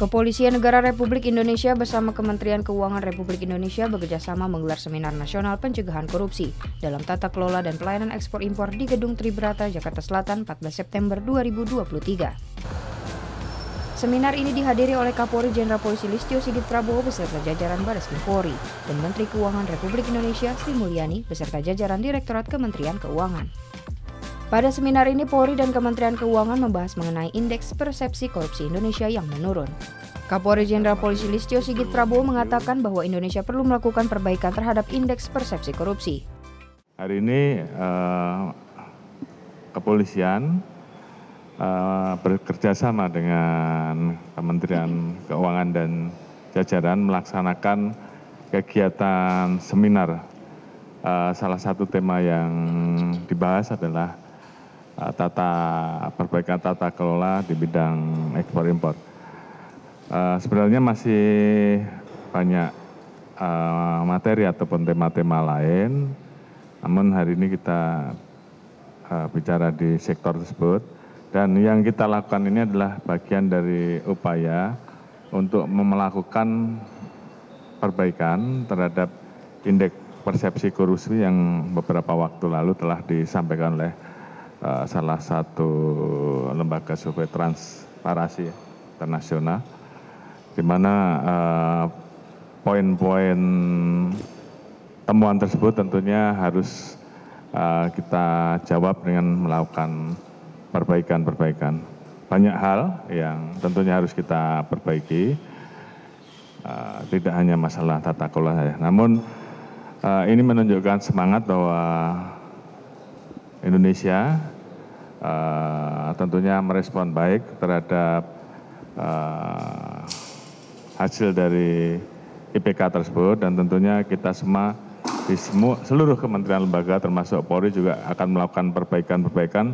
Kepolisian Negara Republik Indonesia bersama Kementerian Keuangan Republik Indonesia bekerjasama menggelar seminar nasional pencegahan korupsi dalam tata kelola dan pelayanan ekspor impor di Gedung Tribrata, Jakarta Selatan 14 September 2023. Seminar ini dihadiri oleh Kapolri Jenderal Polisi Listio Sigit Prabowo beserta jajaran Baris Polri dan Menteri Keuangan Republik Indonesia Sri Mulyani beserta jajaran Direktorat Kementerian Keuangan. Pada seminar ini, Polri dan Kementerian Keuangan membahas mengenai indeks persepsi korupsi Indonesia yang menurun. Kapolri Jenderal Polisi Listio Sigit Prabowo mengatakan bahwa Indonesia perlu melakukan perbaikan terhadap indeks persepsi korupsi. Hari ini eh, kepolisian eh, bekerja sama dengan Kementerian Keuangan dan jajaran melaksanakan kegiatan seminar. Eh, salah satu tema yang dibahas adalah Eh, tata perbaikan tata kelola di bidang ekspor impor. Uh, sebenarnya masih banyak uh, materi ataupun tema-tema lain, namun hari ini kita uh, bicara di sektor tersebut. Dan yang kita lakukan ini adalah bagian dari upaya untuk melakukan perbaikan terhadap indeks persepsi korupsi yang beberapa waktu lalu telah disampaikan oleh Eh, salah satu lembaga survei transparansi internasional, di mana eh, poin-poin temuan tersebut tentunya harus eh, kita jawab dengan melakukan perbaikan-perbaikan. Banyak hal yang tentunya harus kita perbaiki, tidak hanya masalah tata kelola saja. Namun ini menunjukkan semangat bahwa indonesia eh, tentunya merespon baik terhadap eh, hasil dari IPK tersebut dan tentunya kita semua di semua, seluruh kementerian lembaga termasuk Polri juga akan melakukan perbaikan-perbaikan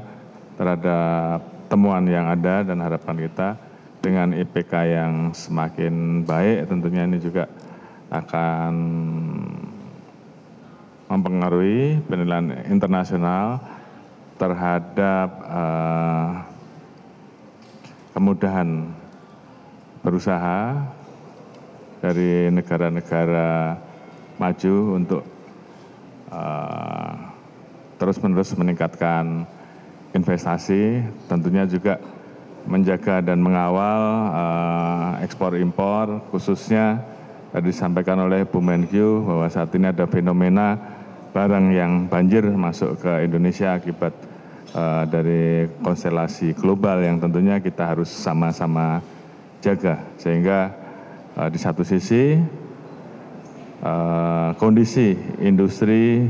terhadap temuan yang ada dan harapan kita dengan IPK yang semakin baik tentunya ini juga akan mempengaruhi penilaian internasional terhadap eh, kemudahan berusaha dari negara-negara maju untuk eh, terus-menerus meningkatkan investasi, tentunya juga menjaga dan mengawal eh, ekspor-impor, khususnya tadi disampaikan oleh Bu Menkyu bahwa saat ini ada fenomena barang yang banjir masuk ke Indonesia akibat uh, dari konstelasi global yang tentunya kita harus sama-sama jaga sehingga uh, di satu sisi uh, kondisi industri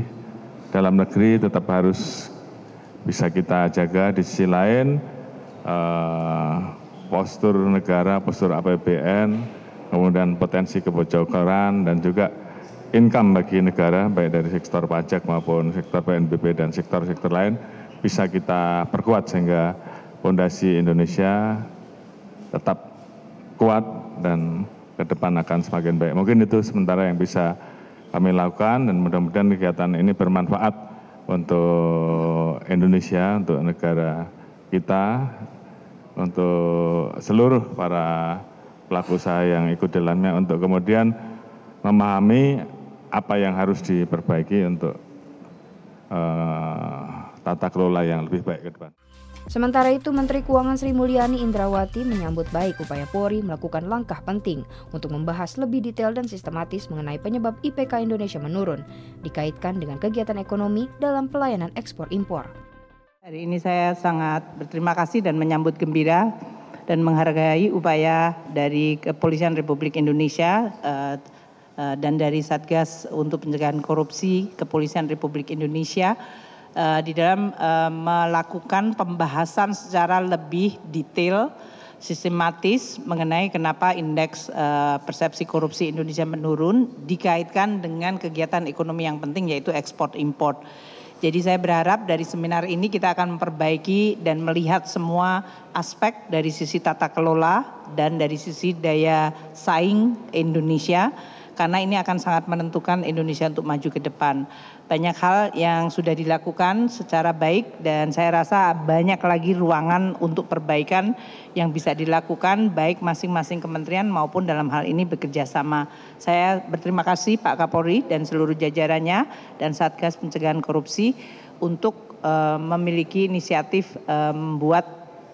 dalam negeri tetap harus bisa kita jaga di sisi lain uh, postur negara, postur APBN, kemudian potensi kebocoran dan juga income bagi negara, baik dari sektor pajak maupun sektor PNBP dan sektor-sektor lain, bisa kita perkuat sehingga fondasi Indonesia tetap kuat dan ke depan akan semakin baik. Mungkin itu sementara yang bisa kami lakukan dan mudah-mudahan kegiatan ini bermanfaat untuk Indonesia, untuk negara kita, untuk seluruh para pelaku usaha yang ikut dalamnya untuk kemudian memahami apa yang harus diperbaiki untuk uh, tata kelola yang lebih baik ke depan. Sementara itu, Menteri Keuangan Sri Mulyani Indrawati menyambut baik upaya Polri melakukan langkah penting untuk membahas lebih detail dan sistematis mengenai penyebab IPK Indonesia menurun, dikaitkan dengan kegiatan ekonomi dalam pelayanan ekspor-impor. Hari ini saya sangat berterima kasih dan menyambut gembira dan menghargai upaya dari Kepolisian Republik Indonesia eh, Eh, dan dari Satgas untuk Pencegahan Korupsi Kepolisian Republik Indonesia eh, di dalam eh, melakukan pembahasan secara lebih detail sistematis mengenai kenapa indeks persepsi korupsi Indonesia menurun dikaitkan dengan kegiatan ekonomi yang penting yaitu ekspor impor. Jadi saya berharap dari seminar ini kita akan memperbaiki dan melihat semua aspek dari sisi tata kelola dan dari sisi daya saing Indonesia karena ini akan sangat menentukan Indonesia untuk maju ke depan. Banyak hal yang sudah dilakukan secara baik dan saya rasa banyak lagi ruangan untuk perbaikan yang bisa dilakukan baik masing-masing kementerian maupun dalam hal ini bekerja sama. Saya berterima kasih Pak Kapolri dan seluruh jajarannya dan Satgas Pencegahan Korupsi untuk uh, memiliki inisiatif membuat eh, membuat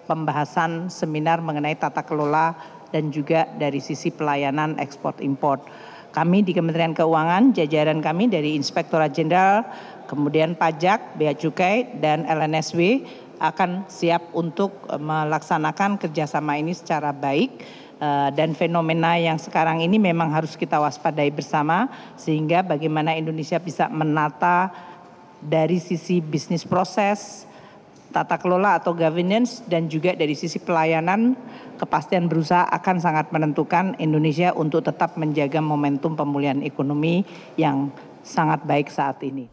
pembahasan seminar mengenai tata kelola dan juga dari sisi pelayanan ekspor impor kami di Kementerian Keuangan, jajaran kami dari Inspektorat Jenderal, kemudian Pajak, Bea Cukai, dan LNSW akan siap untuk eh, melaksanakan kerjasama ini secara baik eh, dan fenomena yang sekarang ini memang harus kita waspadai bersama sehingga bagaimana Indonesia bisa menata dari sisi bisnis proses, tata kelola atau governance dan juga dari sisi pelayanan kepastian berusaha akan sangat menentukan Indonesia untuk tetap menjaga momentum pemulihan ekonomi yang sangat baik saat ini.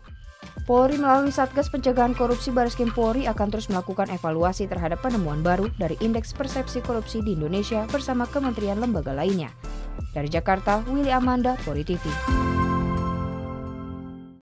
Polri melalui Satgas Pencegahan Korupsi Baris Kim Polri akan terus melakukan evaluasi terhadap penemuan baru dari Indeks Persepsi Korupsi di Indonesia bersama kementerian lembaga lainnya. Dari Jakarta, Willy Amanda, Polri TV.